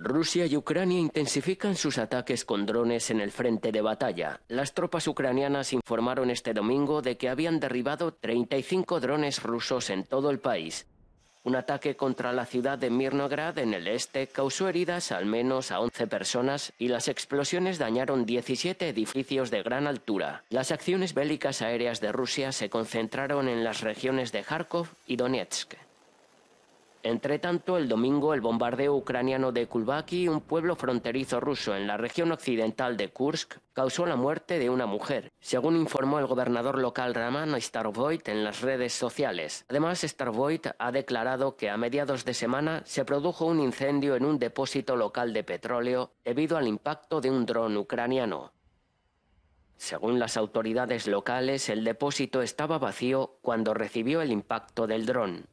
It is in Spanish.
Rusia y Ucrania intensifican sus ataques con drones en el frente de batalla. Las tropas ucranianas informaron este domingo de que habían derribado 35 drones rusos en todo el país. Un ataque contra la ciudad de Mirnograd en el este causó heridas al menos a 11 personas y las explosiones dañaron 17 edificios de gran altura. Las acciones bélicas aéreas de Rusia se concentraron en las regiones de Kharkov y Donetsk. Entre tanto, el domingo el bombardeo ucraniano de Kulbaki, un pueblo fronterizo ruso en la región occidental de Kursk, causó la muerte de una mujer, según informó el gobernador local Raman Starvoid en las redes sociales. Además, Starvoid ha declarado que a mediados de semana se produjo un incendio en un depósito local de petróleo debido al impacto de un dron ucraniano. Según las autoridades locales, el depósito estaba vacío cuando recibió el impacto del dron.